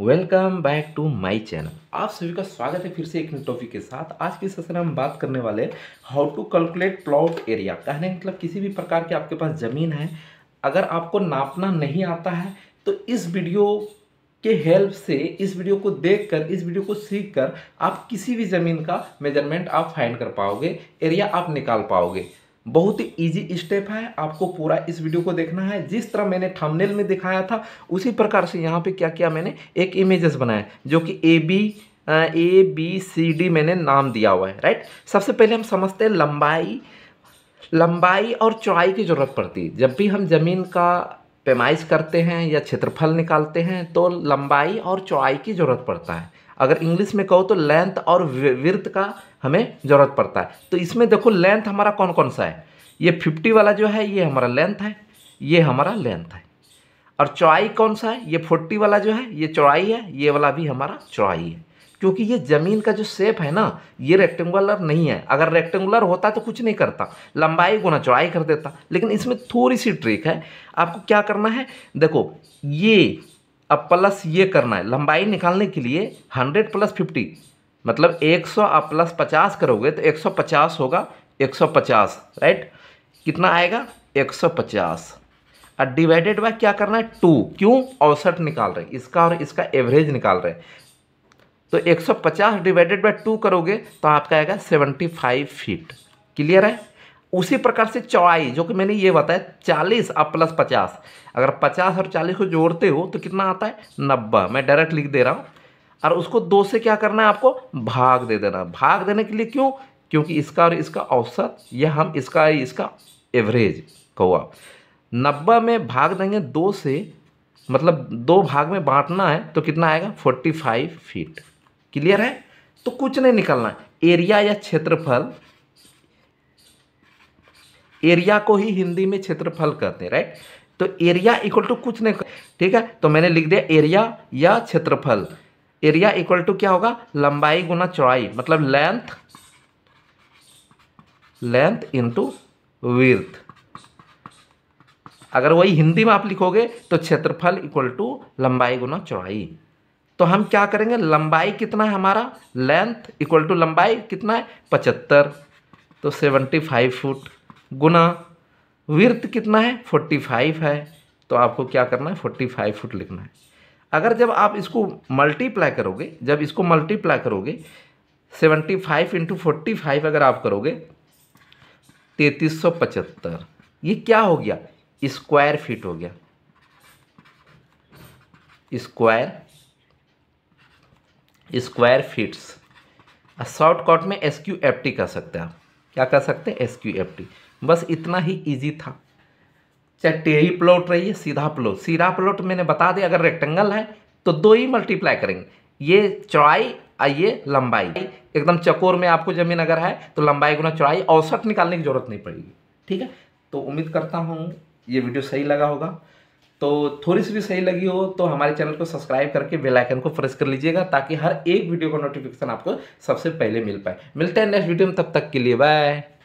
welcome back to my channel आप सभी का स्वागत है फिर से एक टॉपिक के साथ आज के सेशन में हम बात करने वाले how to calculate plot area कहने का मतलब किसी भी प्रकार की आपके पास ज़मीन है अगर आपको नापना नहीं आता है तो इस वीडियो के हेल्प से इस वीडियो को देखकर इस वीडियो को सीखकर आप किसी भी ज़मीन का मेजरमेंट आप फाइंड कर पाओगे एरिया आप निकाल पाओगे बहुत ही ईजी स्टेप है आपको पूरा इस वीडियो को देखना है जिस तरह मैंने थंबनेल में दिखाया था उसी प्रकार से यहाँ पे क्या किया मैंने एक इमेजेस बनाया जो कि A B A B C D मैंने नाम दिया हुआ है राइट सबसे पहले हम समझते हैं लंबाई लंबाई और चौड़ाई की ज़रूरत पड़ती है जब भी हम ज़मीन का पैमाइश करते हैं या क्षेत्रफल निकालते हैं तो लंबाई और चौड़ाई की ज़रूरत पड़ता है अगर इंग्लिश में कहो तो लेंथ और विर्थ का हमें ज़रूरत पड़ता है तो इसमें देखो लेंथ हमारा कौन कौन सा है ये फिफ्टी वाला जो है ये हमारा लेंथ है ये हमारा लेंथ है और चौड़ाई कौन सा है ये फोर्टी वाला जो है ये चौड़ाई है ये वाला भी हमारा चौड़ाई है क्योंकि ये ज़मीन का जो सेप है ना ये रेक्टेंगुलर नहीं है अगर रेक्टेंगुलर होता तो कुछ नहीं करता लंबाई गुना चौड़ाई कर देता लेकिन इसमें थोड़ी सी ट्रिक है आपको क्या करना है देखो ये अब प्लस ये करना है लंबाई निकालने के लिए हंड्रेड प्लस फिफ्टी मतलब एक सौ आप प्लस पचास करोगे तो एक सौ पचास होगा एक सौ पचास राइट कितना आएगा एक सौ पचास और डिवाइडेड बाय क्या करना है टू क्यों औसत निकाल रहे हैं इसका और इसका एवरेज निकाल रहे हैं तो 150 डिवाइडेड बाय टू करोगे तो आपका आएगा 75 फीट क्लियर है उसी प्रकार से चौड़ाई जो कि मैंने ये बताया चालीस और प्लस पचास अगर पचास और चालीस को जोड़ते हो तो कितना आता है नब्बे मैं डायरेक्ट लिख दे रहा हूँ और उसको दो से क्या करना है आपको भाग दे देना भाग देने के लिए क्यों क्योंकि इसका और इसका औसत यह हम इसका इसका एवरेज कहो आप नब्बे में भाग देंगे दो से मतलब दो भाग में बांटना है तो कितना आएगा फोर्टी फाइव फीट क्लियर है तो कुछ नहीं निकलना एरिया या क्षेत्रफल एरिया को ही हिंदी में क्षेत्रफल कहते हैं राइट तो एरिया इक्वल टू कुछ नहीं ठीक है तो मैंने लिख दिया एरिया या क्षेत्रफल एरिया इक्वल टू क्या होगा लंबाई गुना चौड़ाई मतलब लेंथ लेंथ इंटू विर्थ अगर वही हिंदी में आप लिखोगे तो क्षेत्रफल इक्वल टू लंबाई गुना चौड़ाई तो हम क्या करेंगे लंबाई कितना है हमारा लेंथ इक्वल टू लंबाई कितना है पचहत्तर तो सेवेंटी फाइव फुट गुना विर्थ कितना है फोर्टी फाइव है तो आपको क्या करना है फोर्टी फाइव फुट लिखना है अगर जब आप इसको मल्टीप्लाई करोगे जब इसको मल्टीप्लाई करोगे seventy five into forty five अगर आप करोगे तैतीस सौ पचहत्तर ये क्या हो गया स्क्वायर फीट हो गया स्क्वायर स्क्वायर फीट्स शॉर्टकट में एस क्यू एफ टी कह सकते हैं आप क्या कह सकते हैं S Q F T bus इतना ही इजी था चाहे टेढ़ी प्लॉट रही है सीधा प्लॉट सीधा प्लॉट मैंने बता दिया अगर रेक्टेंगल है तो दो ही मल्टीप्लाई करेंगे ये चौड़ाई और ये लंबाई एकदम चकोर में आपको जमीन अगर है तो लंबाई गुना चौड़ाई औसत निकालने की जरूरत नहीं पड़ेगी ठीक है तो उम्मीद करता हूँ ये वीडियो सही लगा होगा तो थोड़ी सी भी सही लगी हो तो हमारे चैनल को सब्सक्राइब करके बेल आइकन को प्रेस कर लीजिएगा ताकि हर एक वीडियो का नोटिफिकेशन आपको सबसे पहले मिल पाए मिलते हैं नेक्स्ट वीडियो में तब तक के लिए बाय